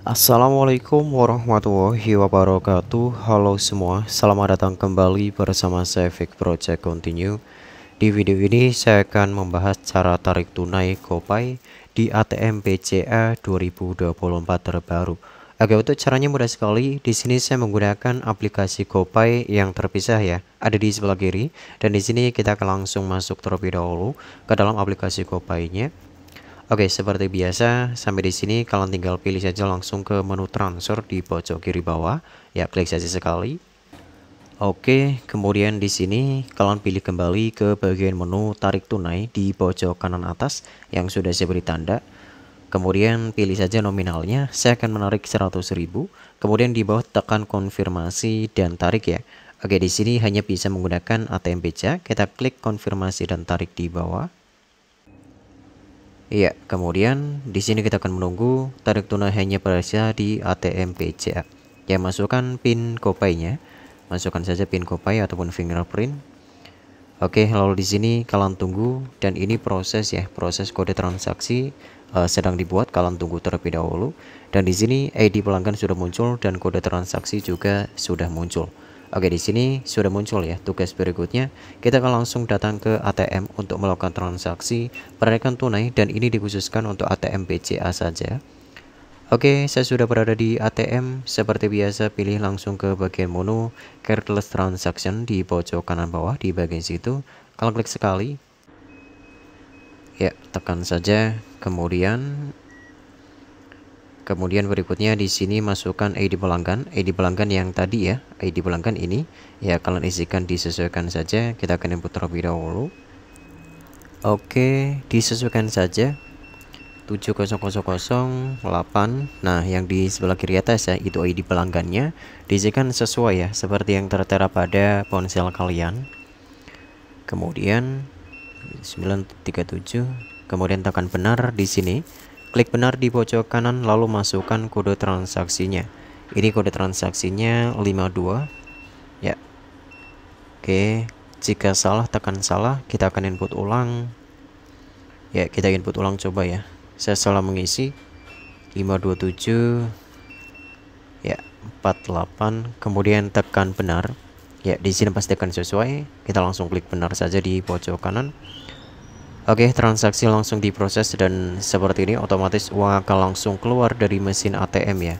Assalamualaikum warahmatullahi wabarakatuh Halo semua, selamat datang kembali bersama saya Vic Project Continue Di video ini saya akan membahas cara tarik tunai GoPay di ATM BCA 2024 terbaru Oke untuk caranya mudah sekali, di sini saya menggunakan aplikasi GoPay yang terpisah ya Ada di sebelah kiri dan di sini kita akan langsung masuk terlebih dahulu ke dalam aplikasi GoPay-nya Oke, seperti biasa sampai di sini kalian tinggal pilih saja langsung ke menu transfer di pojok kiri bawah. Ya, klik saja sekali. Oke, kemudian di sini kalian pilih kembali ke bagian menu tarik tunai di pojok kanan atas yang sudah saya beri tanda. Kemudian pilih saja nominalnya, saya akan menarik 100.000. Kemudian di bawah tekan konfirmasi dan tarik ya. Oke, di sini hanya bisa menggunakan ATM BCA. Kita klik konfirmasi dan tarik di bawah. Iya, kemudian di sini kita akan menunggu tarik tunai hanya berhasil di ATM BCA. Ya, masukkan PIN kopainya. Masukkan saja PIN Kopay ataupun fingerprint. Oke, lalu di sini kalian tunggu dan ini proses ya, proses kode transaksi uh, sedang dibuat. Kalian tunggu terlebih dahulu dan di sini ID pelanggan sudah muncul dan kode transaksi juga sudah muncul. Oke, di sini sudah muncul ya tugas berikutnya. Kita akan langsung datang ke ATM untuk melakukan transaksi perekan tunai dan ini dikhususkan untuk ATM BCA saja. Oke, saya sudah berada di ATM. Seperti biasa, pilih langsung ke bagian menu Careless Transaction di pojok kanan bawah di bagian situ. Kalau klik sekali, ya tekan saja. Kemudian kemudian berikutnya di sini masukkan ID pelanggan ID pelanggan yang tadi ya ID pelanggan ini ya kalian isikan disesuaikan saja kita akan input terlebih dahulu Oke disesuaikan saja 70008 nah yang di sebelah kiri atas ya itu ID pelanggannya diisikan sesuai ya seperti yang tertera pada ponsel kalian kemudian 937 kemudian tekan benar di sini Klik benar di pojok kanan lalu masukkan kode transaksinya. Ini kode transaksinya 52. Ya. Oke, jika salah tekan salah, kita akan input ulang. Ya, kita input ulang coba ya. Saya salah mengisi 527 ya 48 kemudian tekan benar. Ya, di sini pastikan sesuai. Kita langsung klik benar saja di pojok kanan. Oke, transaksi langsung diproses dan seperti ini otomatis uang akan langsung keluar dari mesin ATM ya.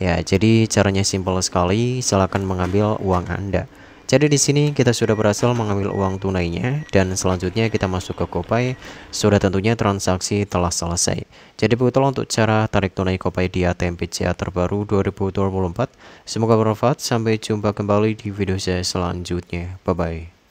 Ya, jadi caranya simpel sekali, silakan mengambil uang Anda. Jadi di sini kita sudah berhasil mengambil uang tunainya dan selanjutnya kita masuk ke Gopay. Sudah tentunya transaksi telah selesai. Jadi betul untuk cara tarik tunai Gopay di ATM BCA terbaru 2024. Semoga bermanfaat. Sampai jumpa kembali di video saya selanjutnya. Bye bye.